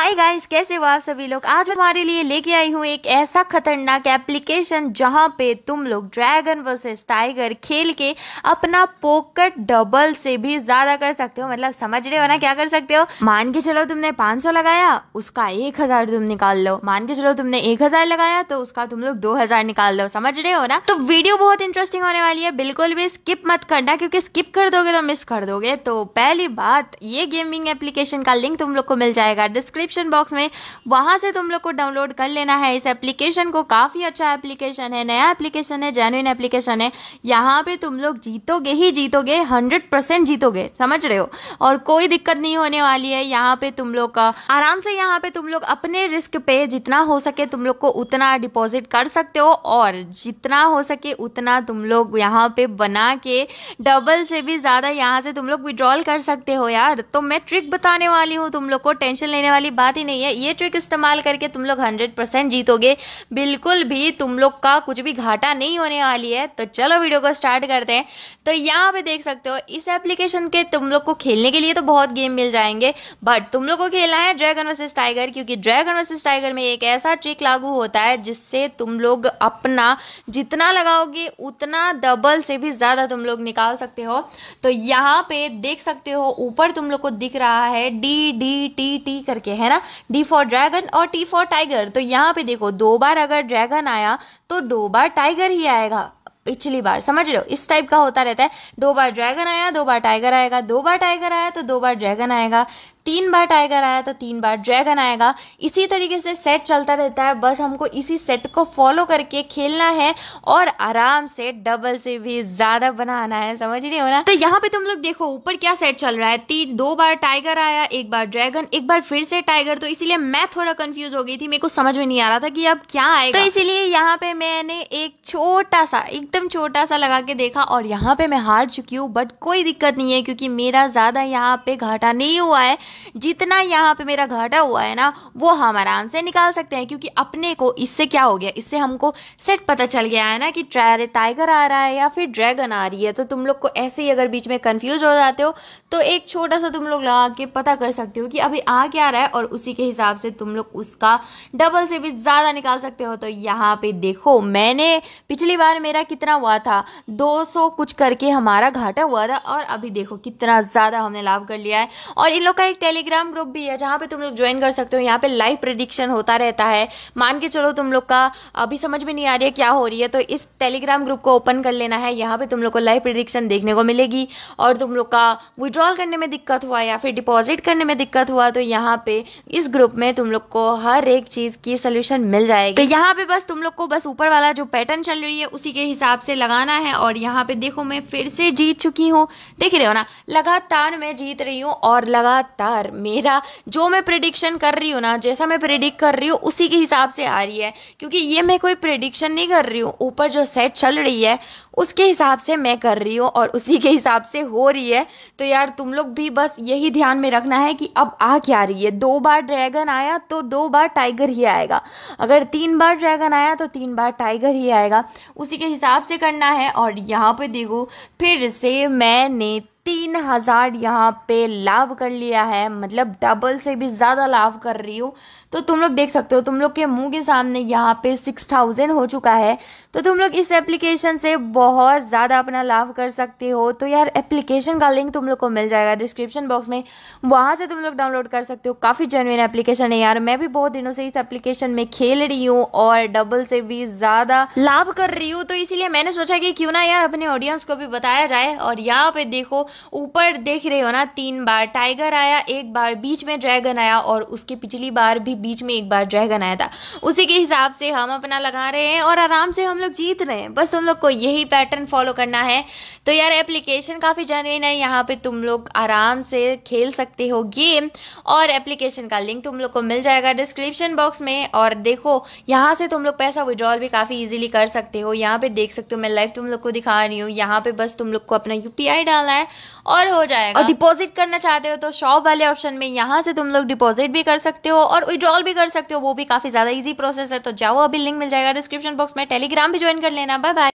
hi guys कैसे हो आप सभी लोग आज हमारे लिए लेके आई हूँ एक ऐसा खतरनाक एप्लीकेशन जहाँ पे तुम लोग ड्रैगन वर्सेस टाइगर खेल के अपना पोकट डबल से भी ज्यादा कर सकते हो मतलब समझ रहे हो ना क्या कर सकते हो मान के चलो तुमने 500 लगाया उसका 1000 तुम निकाल लो मान के चलो तुमने 1000 लगाया तो उसका तुम लोग दो निकाल लो समझ रहे हो ना तो वीडियो बहुत इंटरेस्टिंग होने वाली है बिल्कुल भी स्किप मत करना क्योंकि स्किप कर दोगे तो मिस कर दोगे तो पहली बात ये गेमिंग एप्लीकेशन का लिंक तुम लोग को मिल जाएगा डिस्क्रिप्शन डिस्क्रिप्शन बॉक्स में वहाँ से तुम लोग को डाउनलोड कर लेना है इस एप्लीकेशन को काफ़ी अच्छा एप्लीकेशन है नया एप्लीकेशन है जेनुइन एप्लीकेशन है यहाँ पे तुम लोग जीतोगे ही जीतोगे हंड्रेड परसेंट जीतोगे समझ रहे हो और कोई दिक्कत नहीं होने वाली है यहाँ पे तुम लोग का आराम से यहाँ पे तुम लोग अपने रिस्क पे जितना हो सके तुम लोग को उतना डिपॉजिट कर सकते हो और जितना हो सके उतना तुम लोग यहाँ पे बना के डबल से भी ज़्यादा यहाँ से तुम लोग विड्रॉल कर सकते हो यार तो मैं ट्रिक बताने वाली हूँ तुम लोग को टेंशन लेने वाली वाली बात ही नहीं है ये ट्रिक इस्तेमाल करके तुम लोग हंड्रेड परसेंट जीतोगे बिल्कुल भी तुम लोग का कुछ भी घाटा नहीं होने वाली है तो चलो वीडियो को स्टार्ट करते हैं तो यहाँ पे देख सकते हो इस एप्लीकेशन के तुम लोग को खेलने के लिए तो बहुत गेम मिल जाएंगे बट तुम लोग को खेलना है ड्रैगन वर्सेस टाइगर क्योंकि ड्रैगन वर्सेस टाइगर में एक ऐसा ट्रिक लागू होता है जिससे तुम लोग अपना जितना लगाओगे उतना डबल से भी ज़्यादा तुम लोग निकाल सकते हो तो यहाँ पे देख सकते हो ऊपर तुम लोग को दिख रहा है डी डी टी टी करके है ना डी फॉर ड्रैगन और टी फॉर टाइगर तो यहाँ पे देखो दो बार अगर ड्रैगन आया तो दो बार टाइगर ही आएगा पिछली बार समझ लो इस टाइप का होता रहता है दो बार ड्रैगन आया दो बार टाइगर आएगा दो बार टाइगर आया तो दो बार ड्रैगन आएगा तीन बार टाइगर आया तो तीन बार ड्रैगन आएगा इसी तरीके से सेट चलता रहता है बस हमको इसी सेट को फॉलो करके खेलना है और आराम से डबल से भी ज़्यादा बनाना है समझ नहीं हो रहा तो यहाँ पे तुम लोग देखो ऊपर क्या सेट चल रहा है तीन दो बार टाइगर आया एक बार ड्रैगन एक बार फिर से टाइगर तो इसीलिए मैं थोड़ा कंफ्यूज हो गई थी मेरे को समझ में नहीं आ रहा था कि अब क्या आएगा तो इसीलिए यहाँ पे मैंने एक छोटा सा एकदम छोटा सा लगा के देखा और यहाँ पे मैं हार चुकी हूँ बट कोई दिक्कत नहीं है क्योंकि मेरा ज़्यादा यहाँ पे घाटा नहीं हुआ है जितना यहाँ पे मेरा घाटा हुआ है ना वो हम आराम से निकाल सकते हैं क्योंकि अपने को इससे क्या हो गया इससे हमको सेट पता चल गया है ना कि टाइगर आ रहा है या फिर ड्रैगन आ रही है तो तुम लोग को ऐसे ही अगर बीच में कन्फ्यूज हो जाते हो तो एक छोटा सा तुम लोग लगा के पता कर सकते हो कि अभी आ क्या रहा है और उसी के हिसाब से तुम लोग उसका डबल से भी ज़्यादा निकाल सकते हो तो यहाँ पे देखो मैंने पिछली बार मेरा कितना हुआ था दो कुछ करके हमारा घाटा हुआ था और अभी देखो कितना ज़्यादा हमने लाभ कर लिया है और इन लोग का एक टेलीग्राम ग्रुप भी है जहाँ पे तुम लोग ज्वाइन कर सकते हो यहाँ पे लाइव प्रिडिक्शन होता रहता है मान के चलो तुम लोग का अभी समझ में नहीं आ रही है क्या हो रही है तो इस टेलीग्राम ग्रुप को ओपन कर लेना है यहाँ पे तुम लोग को लाइव प्रिडिक्शन देखने को मिलेगी और तुम लोग का विड्रॉल करने में दिक्कत हुआ या फिर डिपॉजिट करने में दिक्कत हुआ तो यहाँ पे इस ग्रुप में तुम लोग को हर एक चीज़ की सोल्यूशन मिल जाएगी तो यहाँ पे बस तुम लोग को बस ऊपर वाला जो पैटर्न चल रही है उसी के हिसाब से लगाना है और यहाँ पे देखो मैं फिर से जीत चुकी हूँ देख रहे हो ना लगातार मैं जीत रही हूँ और लगातार यार मेरा जो मैं प्रिडिक्शन कर रही हूँ ना जैसा मैं प्रिडिक्ट कर रही हूँ उसी के हिसाब से आ रही है क्योंकि ये मैं कोई प्रिडिक्शन नहीं कर रही हूँ ऊपर जो सेट चल रही है उसके हिसाब से मैं कर रही हूँ और उसी के हिसाब से हो रही है तो यार तुम लोग भी बस यही ध्यान में रखना है कि अब आ क्या रही है दो बार ड्रैगन आया तो दो बार टाइगर ही आएगा अगर तीन बार ड्रैगन आया तो तीन बार टाइगर ही आएगा उसी के हिसाब से करना है और यहाँ पे देखो फिर से मैंने तीन हज़ार यहाँ पे लाभ कर लिया है मतलब डबल से भी ज़्यादा लाभ कर रही हूँ तो तुम लोग देख सकते हो तुम लोग के मुंह के सामने यहाँ पे सिक्स थाउजेंड हो चुका है तो तुम लोग इस एप्लीकेशन से बहुत ज़्यादा अपना लाभ कर सकते हो तो यार एप्लीकेशन का लिंक तुम लोग को मिल जाएगा डिस्क्रिप्शन बॉक्स में वहाँ से तुम लोग डाउनलोड कर सकते हो काफ़ी जेनविन एप्लीकेशन है यार मैं भी बहुत दिनों से इस एप्लीकेशन में खेल रही हूँ और डबल से भी ज़्यादा लाभ कर रही हूँ तो इसीलिए मैंने सोचा कि क्यों ना यार अपने ऑडियंस को भी बताया जाए और यहाँ पे देखो ऊपर देख रहे हो ना तीन बार टाइगर आया एक बार बीच में ड्रैगन आया और उसके पिछली बार भी बीच में एक बार ड्रैगन आया था उसी के हिसाब से हम अपना लगा रहे हैं और आराम से हम लोग जीत रहे हैं बस तुम लोग को यही पैटर्न फॉलो करना है तो यार एप्लीकेशन काफ़ी जेनविन है यहाँ पर तुम लोग आराम से खेल सकते हो गेम और एप्लीकेशन का लिंक तुम लोग को मिल जाएगा डिस्क्रिप्शन बॉक्स में और देखो यहाँ से तुम लोग पैसा विड्रॉल भी काफ़ी ईजिली कर सकते हो यहाँ पे देख सकते हो मैं लाइव तुम लोग को दिखा रही हूँ यहाँ पे बस तुम लोग को अपना यू डालना है और हो जाएगा और डिपॉजिट करना चाहते हो तो शॉप वाले ऑप्शन में यहाँ से तुम लोग डिपॉजिट भी कर सकते हो और विड्रॉल भी कर सकते हो वो भी काफ़ी ज़्यादा इजी प्रोसेस है तो जाओ अभी लिंक मिल जाएगा डिस्क्रिप्शन बॉक्स में टेलीग्राम भी ज्वाइन कर लेना बाय बाय